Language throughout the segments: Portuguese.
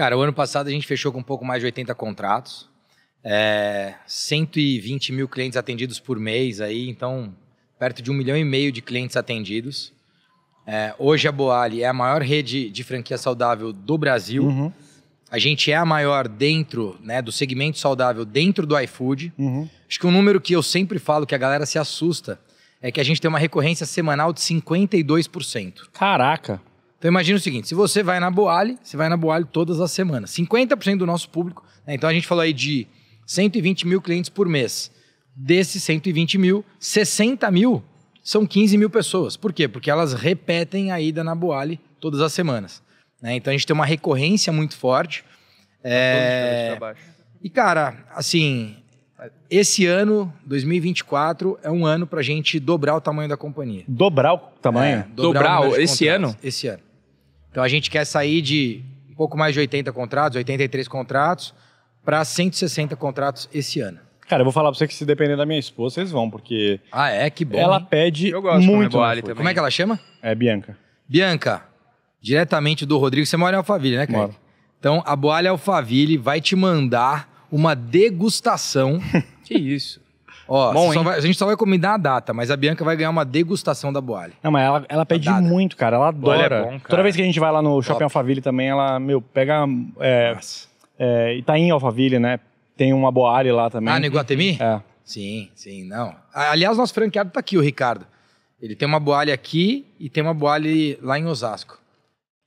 Cara, o ano passado a gente fechou com um pouco mais de 80 contratos, é, eh, 120 mil clientes atendidos por mês, aí, então perto de um milhão e meio de clientes atendidos. É, hoje a Boali é a maior rede de franquia saudável do Brasil. Uhum. A gente é a maior dentro né, do segmento saudável dentro do iFood. Uhum. Acho que um número que eu sempre falo que a galera se assusta é que a gente tem uma recorrência semanal de 52%. Caraca! Então imagina o seguinte, se você vai na Boale, você vai na Boale todas as semanas. 50% do nosso público, né? então a gente falou aí de 120 mil clientes por mês. Desses 120 mil, 60 mil são 15 mil pessoas. Por quê? Porque elas repetem a ida na Boale todas as semanas. Né? Então a gente tem uma recorrência muito forte. Tá tá é... E cara, assim, esse ano, 2024, é um ano para a gente dobrar o tamanho da companhia. Dobrar o tamanho? É, dobrar, dobrar o esse ano? Esse ano. Então a gente quer sair de um pouco mais de 80 contratos, 83 contratos, para 160 contratos esse ano. Cara, eu vou falar pra você que se depender da minha esposa, vocês vão, porque. Ah, é? Que bom. Ela hein? pede eu gosto muito. Também. É Como é que ela chama? É Bianca. Bianca, diretamente do Rodrigo. Você mora em Alphaville, né, cara? Então, a Boalha Alphaville vai te mandar uma degustação. que isso. Ó, Bom, vai, a gente só vai combinar a data, mas a Bianca vai ganhar uma degustação da Boale. Não, mas ela, ela pede Dada. muito, cara. Ela é adora. É bom, cara. Toda vez que a gente vai lá no Top. Shopping Alphaville também, ela, meu, pega. É, é, Itaim Alphaville, né? Tem uma Boale lá também. Ah, no Iguatemi? É. Sim, sim, não. Ah, aliás, nosso franqueado tá aqui, o Ricardo. Ele tem uma Boale aqui e tem uma Boale lá em Osasco.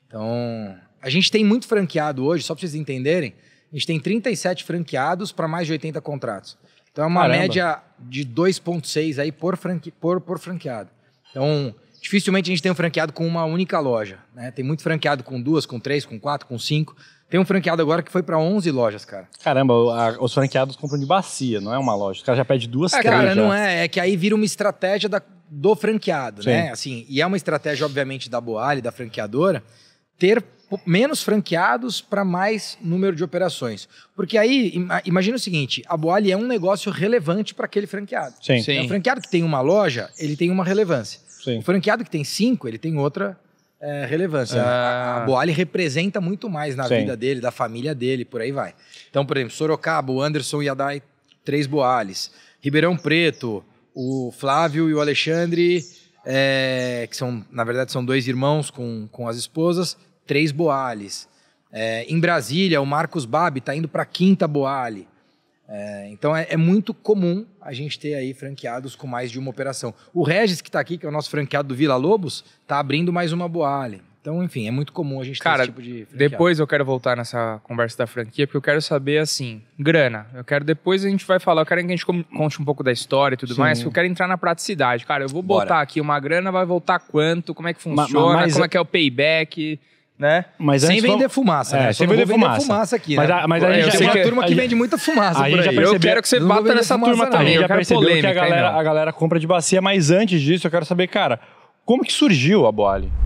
Então, a gente tem muito franqueado hoje, só para vocês entenderem, a gente tem 37 franqueados para mais de 80 contratos. Então é uma Caramba. média de 2,6 aí por, franqui, por, por franqueado. Então, dificilmente a gente tem um franqueado com uma única loja. Né? Tem muito franqueado com duas, com três, com quatro, com cinco. Tem um franqueado agora que foi para 11 lojas, cara. Caramba, a, os franqueados compram de bacia, não é uma loja. Os caras já pede duas, é, três. Cara, já. não é. É que aí vira uma estratégia da, do franqueado, né? Sim. né? Assim, e é uma estratégia, obviamente, da Boale, da franqueadora, ter menos franqueados para mais número de operações. Porque aí, imagina o seguinte, a Boali é um negócio relevante para aquele franqueado. Sim. Sim. O é franqueado que tem uma loja, ele tem uma relevância. Sim. O franqueado que tem cinco, ele tem outra é, relevância. Ah. A, a Boali representa muito mais na Sim. vida dele, da família dele, por aí vai. Então, por exemplo, Sorocaba, o Anderson e a Dai, três Boales. Ribeirão Preto, o Flávio e o Alexandre é, que são, na verdade, são dois irmãos com, com as esposas, três boales. É, em Brasília, o Marcos Babi está indo para a quinta boale. É, então é, é, muito comum a gente ter aí franqueados com mais de uma operação. O Regis, que está aqui, que é o nosso franqueado do Vila Lobos, está abrindo mais uma boale. Então, enfim, é muito comum a gente Cara, ter esse tipo de. Franqueado. Depois eu quero voltar nessa conversa da franquia, porque eu quero saber, assim, grana. Eu quero depois a gente vai falar, eu quero que a gente conte um pouco da história e tudo Sim. mais, porque eu quero entrar na praticidade. Cara, eu vou botar aqui uma grana, vai voltar quanto, como é que funciona, mas, mas, como é que é o payback. Né? Mas sem vender vamos... fumaça, é, né? É, sem vender fumaça. vender fumaça. aqui, mas, né? a, mas a gente tem uma que... turma que vende muita fumaça aí Eu quero que você bata nessa turma também. Eu quero polêmica, que a galera, a galera compra de bacia, mas antes disso eu quero saber, cara, como que surgiu a Boale?